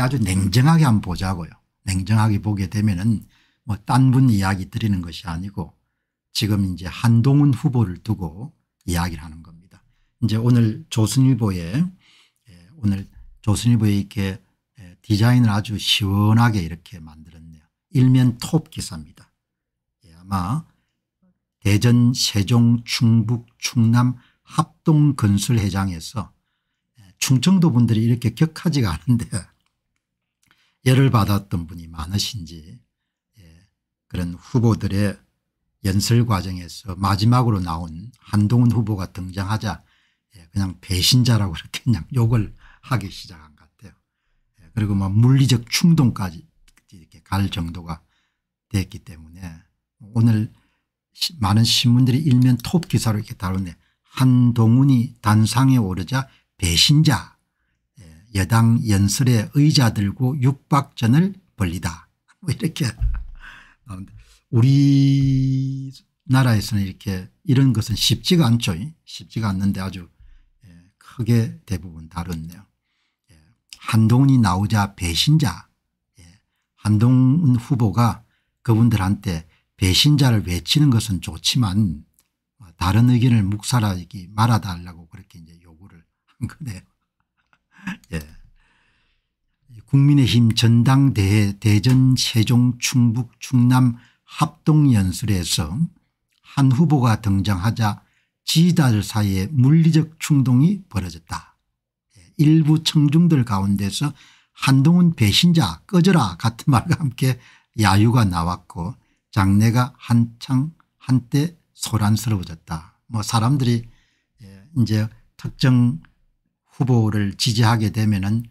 아주 냉정하게 한번 보자고요. 냉정하게 보게 되면은 뭐 딴 분 이야기 드리는 것이 아니고 지금 이제 한동훈 후보를 두고 이야기를 하는 겁니다. 이제 오늘 조선일보에 예, 오늘 조선일보에 이렇게 예, 디자인을 아주 시원하게 이렇게 만들었네요. 일면 톱 기사입니다. 예, 아마 대전 세종 충북 충남 합동건설회장에서 충청도 분들이 이렇게 격하지가 않은데 열을 받았던 분이 많으신지 예, 그런 후보들의 연설 과정에서 마지막으로 나온 한동훈 후보가 등장하자 예, 그냥 배신자라고 이렇게 그냥 욕을 하기 시작한 것 같아요. 예, 그리고 뭐 물리적 충동까지 이렇게 갈 정도가 됐기 때문에 오늘 시, 많은 신문들이 일면 톱 기사로 이렇게 다루네. 한동훈이 단상에 오르자 배신자 여당 연설에 의자 들고 육박전을 벌리다. 뭐 이렇게 우리 나라에서는 이렇게 이런 것은 쉽지가 않죠. 쉽지가 않는데 아주 예, 크게 대부분 다뤘네요. 예, 한동훈이 나오자 배신자 예, 한동훈 후보가 그분들한테 배신자를 외치는 것은 좋지만 다른 의견을 묵살하기 말아달라고 그렇게 이제 요구를 한 거네요. 국민의힘 전당대회 대전 세종 충북 충남 합동연설에서 한 후보가 등장하자 지지자들 사이에 물리적 충동이 벌어졌다. 일부 청중들 가운데서 한동훈 배신자 꺼져라 같은 말과 함께 야유가 나왔고 장례가 한창 한때 소란스러워졌다. 뭐 사람들이 예, 이제 특정 후보를 지지하게 되면은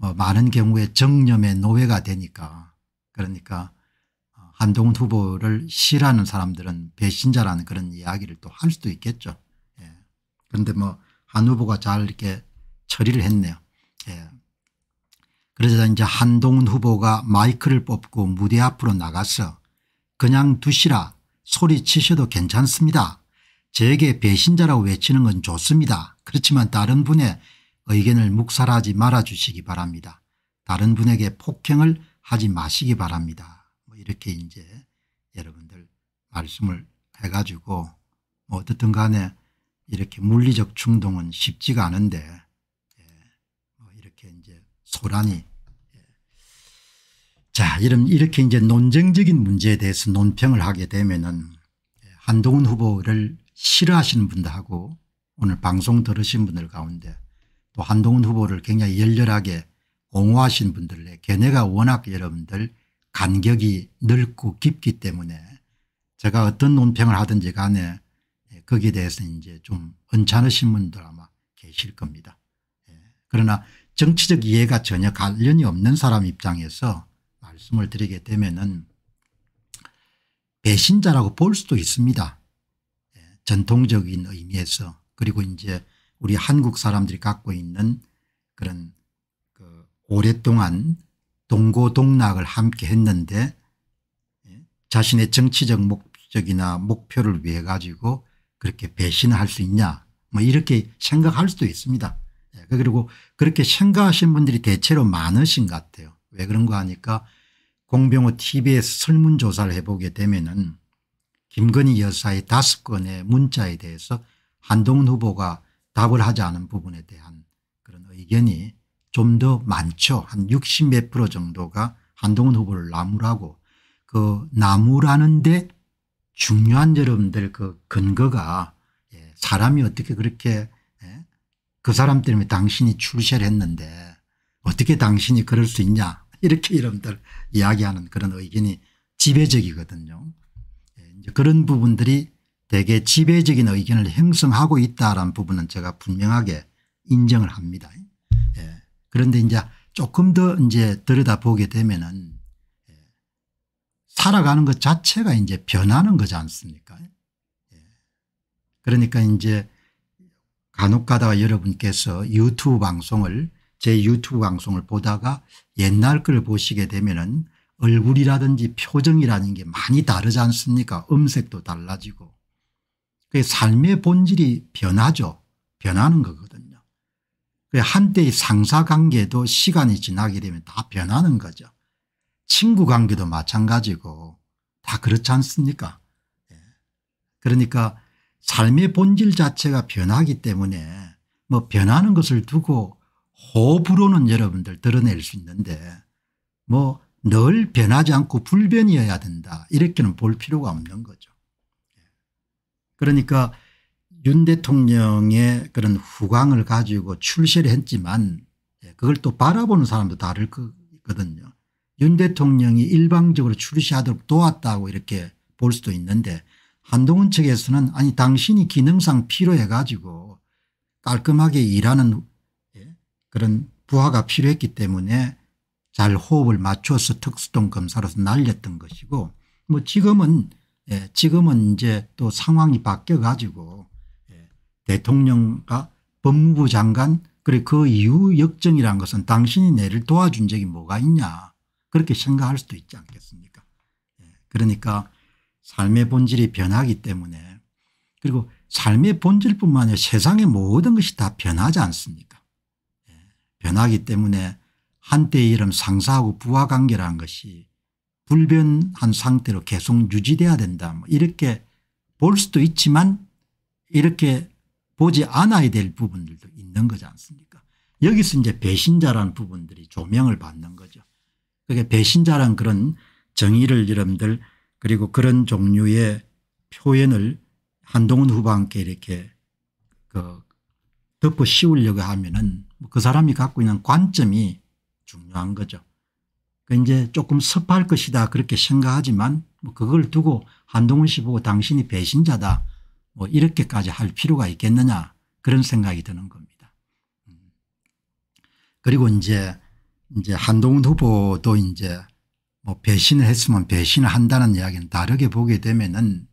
뭐 많은 경우에 정념의 노예가 되니까 그러니까 어, 한동훈 후보를 싫어하는 사람들은 배신자라는 그런 이야기를 또 할 수도 있겠죠. 예. 그런데 뭐 한 후보가 잘 이렇게 처리를 했네요. 예. 그러자 이제 한동훈 후보가 마이크를 뽑고 무대 앞으로 나가서 그냥 두시라 소리치셔도 괜찮습니다. 제게 배신자라고 외치는 건 좋습니다. 그렇지만 다른 분의 의견을 묵살하지 말아주시기 바랍니다. 다른 분에게 폭행을 하지 마시기 바랍니다. 뭐 이렇게 이제 여러분들 말씀을 해가지고 뭐 어떻든 간에 이렇게 물리적 충동은 쉽지가 않은데 예, 뭐 이렇게 이제 소란이 예. 자 이런 이렇게 이제 논쟁적인 문제에 대해서 논평을 하게 되면은 예, 한동훈 후보를 싫어하시는 분들하고 오늘 방송 들으신 분들 가운데 또 한동훈 후보를 굉장히 열렬하게 옹호하신 분들의 견해가 워낙 여러분들 간격이 넓고 깊기 때문에 제가 어떤 논평을 하든지 간에 거기에 대해서 이제 좀 언짢으신 분들 아마 계실 겁니다. 예. 그러나 정치적 이해가 전혀 관련이 없는 사람 입장에서 말씀을 드리게 되면은 배신자라고 볼 수도 있습니다. 예. 전통적인 의미에서 그리고 이제 우리 한국 사람들이 갖고 있는 그런 그 오랫동안 동고동락을 함께 했는데 예, 자신의 정치적 목적이나 목표를 위해 가지고 그렇게 배신할 수 있냐 뭐 이렇게 생각할 수도 있습니다. 예, 그 그리고 그렇게 생각하신 분들이 대체로 많으신 것 같아요. 왜 그런가 하니까 공병호 tv에서 설문조사를 해보게 되면 은 김건희 여사의 다섯 건의 문자에 대해서 한동훈 후보가 답을 하지 않은 부분에 대한 그런 의견이 좀 더 많죠. 한 60 몇 프로 정도가 한동훈 후보를 나무라고 그 나무라는데 중요한 여러분들 그 근거가 예, 사람이 어떻게 그렇게 예, 그 사람 때문에 당신이 출세를 했는데 어떻게 당신이 그럴 수 있냐 이렇게 여러분들 이야기하는 그런 의견이 지배적이거든요. 예, 그런 부분들이 대개 지배적인 의견을 형성하고 있다라는 부분은 제가 분명하게 인정을 합니다. 예. 그런데 이제 조금 더 이제 들여다보게 되면은 예. 살아가는 것 자체가 이제 변하는 거지 않습니까? 예. 그러니까 이제 간혹 가다가 여러분께서 유튜브 방송을 제 유튜브 방송을 보다가 옛날 걸 보시게 되면은 얼굴이라든지 표정이라는 게 많이 다르지 않습니까? 음색도 달라지고 그 삶의 본질이 변하죠. 변하는 거거든요. 한때의 상사관계도 시간이 지나게 되면 다 변하는 거죠. 친구 관계도 마찬가지고 다 그렇지 않습니까 예. 그러니까 삶의 본질 자체가 변하기 때문에 뭐 변하는 것을 두고 호불호는 여러분들 드러낼 수 있는데 뭐 늘 변하지 않고 불변이어야 된다 이렇게는 볼 필요가 없는 거죠. 그러니까 윤 대통령의 그런 후광을 가지고 출세를 했지만 예, 그걸 또 바라보는 사람도 다를 거거든요. 윤 대통령이 일방적으로 출시하도록 도왔다고 이렇게 볼 수도 있는데 한동훈 측에서는 아니 당신이 기능상 필요해 가지고 깔끔하게 일하는 예, 그런 부하가 필요했기 때문에 잘 호흡을 맞춰서 특수동 검사로서 날렸던 것이고 뭐 지금은 예, 지금은 이제 또 상황이 바뀌어 가지고 예, 대통령과 법무부 장관 그리고 그 이후 역정이란 것은 당신이 내를 도와준 적이 뭐가 있냐 그렇게 생각할 수도 있지 않겠습니까 예, 그러니까 삶의 본질이 변하기 때문에 그리고 삶의 본질뿐만 아니라 세상의 모든 것이 다 변하지 않습니까 예, 변하기 때문에 한때 의 이름 상사하고 부하 관계라는 것이 불변한 상태로 계속 유지돼야 된다 뭐 이렇게 볼 수도 있지만 이렇게 보지 않아야 될 부분들도 있는 거지 않습니까 여기서 이제 배신자라는 부분들이 조명을 받는 거죠. 그게 배신자란 그런 정의를 여러분들 그리고 그런 종류의 표현을 한동훈 후보한 이렇게 그 덮어 씌우려고 하면은 뭐 그 사람이 갖고 있는 관점이 중요한 거죠. 그러 그러니까 이제 조금 습할 것이다 그렇게 생각하지만 뭐 그걸 두고 한동훈 씨 보고 당신이 배신자다 뭐 이렇게까지 할 필요가 있겠느냐 그런 생각이 드는 겁니다. 음. 그리고 이제 이제 한동훈 후보도 이제 뭐 배신을 했으면 배신을 한다는 이야기는 다르게 보게 되면은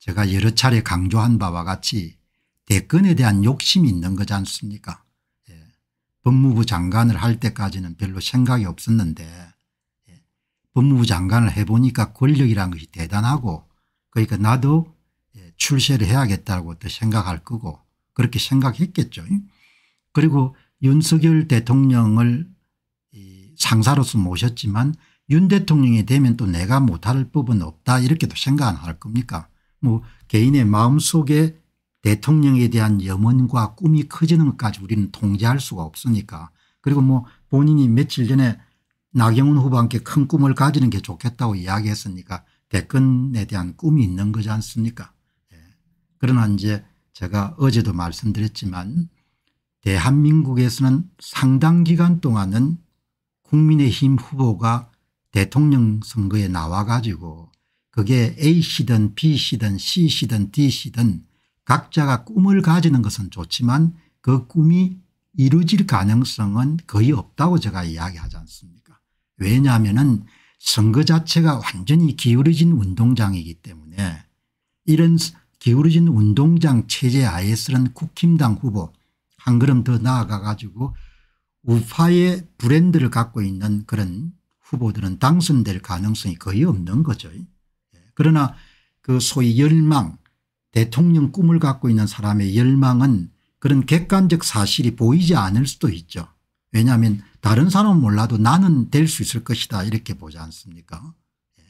제가 여러 차례 강조한 바와 같이 대권에 대한 욕심이 있는 거지 않습니까? 예. 법무부 장관을 할 때까지는 별로 생각이 없었는데 법무부 장관을 해보니까 권력이라는 것이 대단하고 그러니까 나도 예, 출세를 해야겠다고 또 생각할 거고 그렇게 생각했겠죠. 그리고 윤석열 대통령을 상사로서 모셨지만 윤 대통령이 되면 또 내가 못할 법은 없다 이렇게도 생각 안 할 겁니까 뭐 개인의 마음속에 대통령에 대한 염원과 꿈이 커지는 것까지 우리는 통제할 수가 없으니까 그리고 뭐 본인이 며칠 전에 나경원 후보와 함께 큰 꿈을 가지는 게 좋겠다고 이야기했으니까 대권에 대한 꿈이 있는 거지 않습니까 예. 그러나 이제 제가 어제도 말씀드렸지만 대한민국에서는 상당 기간 동안은 국민의힘 후보가 대통령 선거에 나와 가지고 그게 A씨든 B씨든 C씨든 D씨든 각자가 꿈을 가지는 것은 좋지만 그 꿈이 이루어질 가능성은 거의 없다고 제가 이야기하지 않습니까 왜냐하면 선거 자체가 완전히 기울어진 운동장이기 때문에 이런 기울어진 운동장 체제 하에 서는 국힘당 후보 한 걸음 더 나아가 가지고 우파의 브랜드를 갖고 있는 그런 후보들은 당선될 가능성이 거의 없는 거죠. 예. 그러나 그 소위 열망 대통령 꿈을 갖고 있는 사람의 열망은 그런 객관적 사실이 보이지 않을 수도 있죠. 왜냐하면 다른 사람은 몰라도 나는 될 수 있을 것이다 이렇게 보지 않습니까 예.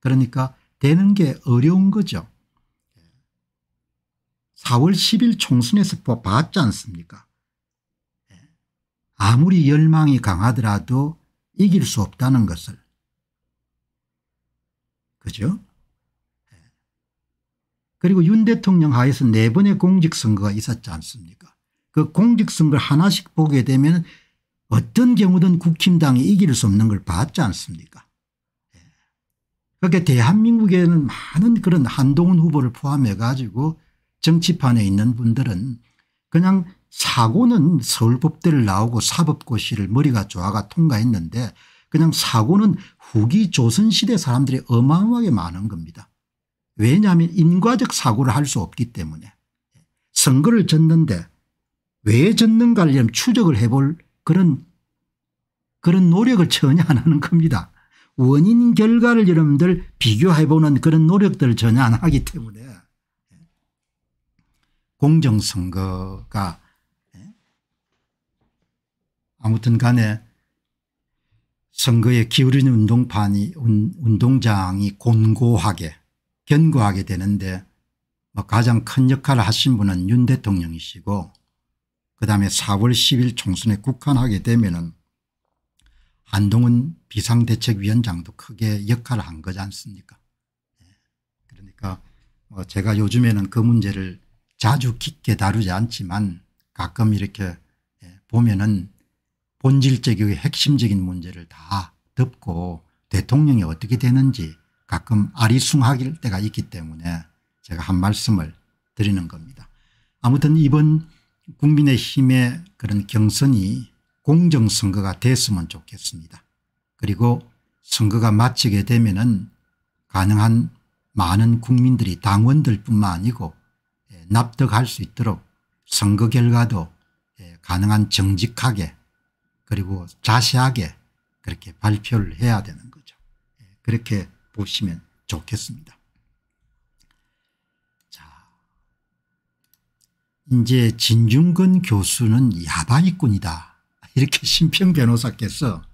그러니까 되는 게 어려운 거죠. 4월 예. 10일 총선에서 봤지 않습니까 예. 아무리 열망이 강하더라도 이길 수 없다는 것을. 그죠? 그리고 윤 대통령 하에서 네 번의 공직선거가 있었지 않습니까 그 공직선거 하나씩 보게 되면 어떤 경우든 국힘당이 이길 수 없는 걸 봤지 않습니까 예. 그렇게 대한민국에는 많은 그런 한동훈 후보를 포함해 가지고 정치판에 있는 분들은 그냥 사고는 서울법대를 나오고 사법고시를 머리가 좋아가 통과했는데 그냥 사고는 후기 조선시대 사람들이 어마어마하게 많은 겁니다. 왜냐하면 인과적 사고를 할 수 없기 때문에 선거를 졌는데 왜 졌는가 하 추적을 해볼 그런 그런 노력을 전혀 안 하는 겁니다. 원인 결과를 여러분들 비교해 보는 그런 노력들을 전혀 안 하기 때문에 공정선거가 예? 아무튼 간에 선거에 기울이는 운동판이 운동장이 곤고하게 견고하게 되는데 뭐 가장 큰 역할을 하신 분은 윤 대통령이시고 그다음에 4월 10일 총선에 국한하게 되면 은 한동훈 비상대책위원장도 크게 역할을 한 거지 않습니까 예. 그러니까 뭐 제가 요즘에는 그 문제를 자주 깊게 다루지 않지만 가끔 이렇게 예, 보면은 본질적이고 핵심적인 문제를 다 덮고 대통령이 어떻게 되는지 가끔 아리숭하길 때가 있기 때문에 제가 한 말씀을 드리는 겁니다. 아무튼 이번 국민의힘의 그런 경선이 공정선거가 됐으면 좋겠습니다. 그리고 선거가 마치게 되면 은 가능한 많은 국민들이 당원들 뿐만 아니고 예, 납득할 수 있도록 선거 결과도 예, 가능한 정직하게 그리고 자세하게 그렇게 발표를 해야 되는 거죠. 예, 그렇게 보시면 좋겠습니다. 이제 진중근 교수는 야바이꾼이다. 이렇게 심평 변호사께서